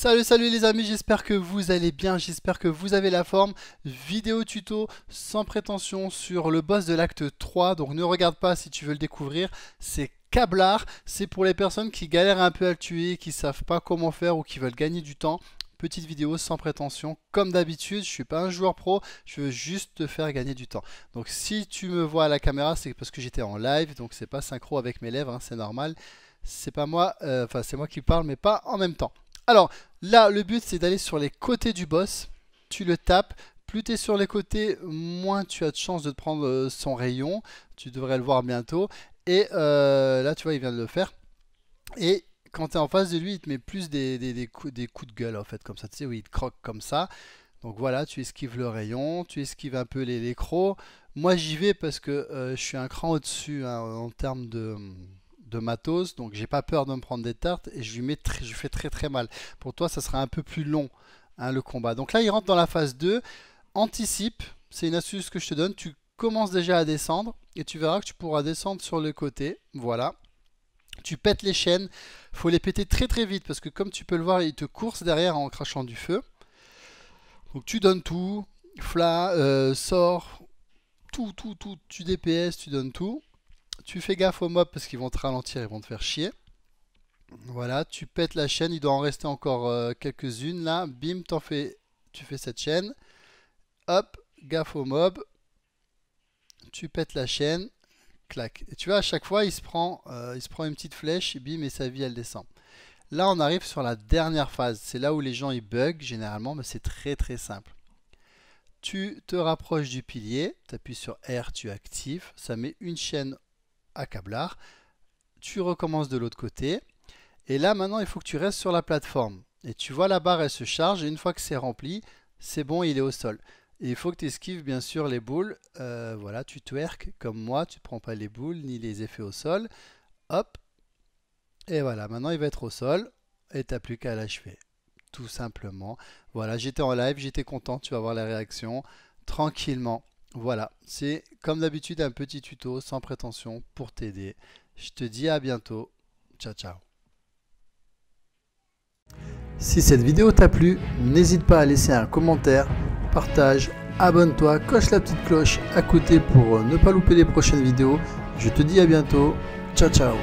Salut salut les amis, j'espère que vous allez bien, j'espère que vous avez la forme. Vidéo tuto sans prétention sur le boss de l'acte 3, donc ne regarde pas si tu veux le découvrir, c'est Cablar, c'est pour les personnes qui galèrent un peu à le tuer, qui savent pas comment faire ou qui veulent gagner du temps. Petite vidéo sans prétention, comme d'habitude, je suis pas un joueur pro, je veux juste te faire gagner du temps. Donc si tu me vois à la caméra, c'est parce que j'étais en live, donc c'est pas synchro avec mes lèvres, hein, c'est normal. C'est pas moi, euh, enfin c'est moi qui parle, mais pas en même temps. Alors là, le but c'est d'aller sur les côtés du boss. Tu le tapes. Plus tu es sur les côtés, moins tu as de chances de prendre euh, son rayon. Tu devrais le voir bientôt. Et euh, là, tu vois, il vient de le faire. Et quand tu es en face de lui, il te met plus des, coups, de gueule, en fait, comme ça. Tu sais, où il te croque comme ça. Donc voilà, tu esquives le rayon, tu esquives un peu les, Moi, j'y vais parce que euh, je suis un cran au-dessus hein, en termes de de matos, donc j'ai pas peur de me prendre des tartes et je lui, mets je fais très très mal. Pour toi, ça sera un peu plus long hein, le combat. Donc là, il rentre dans la phase 2, anticipe, c'est une astuce que je te donne, tu commences déjà à descendre et tu verras que tu pourras descendre sur le côté, voilà. Tu pètes les chaînes, faut les péter très très vite parce que comme tu peux le voir, il te course derrière en crachant du feu. Donc tu donnes tout, fla, euh, sort, tout, tout, tout, tu DPS, tu donnes tout tu fais gaffe aux mobs parce qu'ils vont te ralentir, ils vont te faire chier. Voilà, tu pètes la chaîne, il doit en rester encore euh, quelques-unes là. Bim, t'en fais, tu fais cette chaîne. Hop, gaffe aux mobs. Tu pètes la chaîne, clac. Et tu vois, à chaque fois, il se prend, euh, il se prend une petite flèche, et bim, et sa vie, elle descend. Là, on arrive sur la dernière phase. C'est là où les gens, ils bug généralement, mais c'est très très simple. Tu te rapproches du pilier, tu appuies sur R, tu actives, ça met une chaîne à Tu recommences de l'autre côté. Et là, maintenant, il faut que tu restes sur la plateforme. Et tu vois la barre, elle se charge. Et une fois que c'est rempli, c'est bon, il est au sol. Et il faut que tu esquives, bien sûr, les boules. Euh, voilà, tu twerk comme moi. Tu prends pas les boules ni les effets au sol. Hop. Et voilà, maintenant, il va être au sol. Et tu plus qu'à l'achever. Tout simplement. Voilà, j'étais en live, j'étais content. Tu vas voir la réaction tranquillement. Voilà, c'est comme d'habitude un petit tuto sans prétention pour t'aider. Je te dis à bientôt. Ciao, ciao. Si cette vidéo t'a plu, n'hésite pas à laisser un commentaire, partage, abonne-toi, coche la petite cloche à côté pour ne pas louper les prochaines vidéos. Je te dis à bientôt. Ciao, ciao.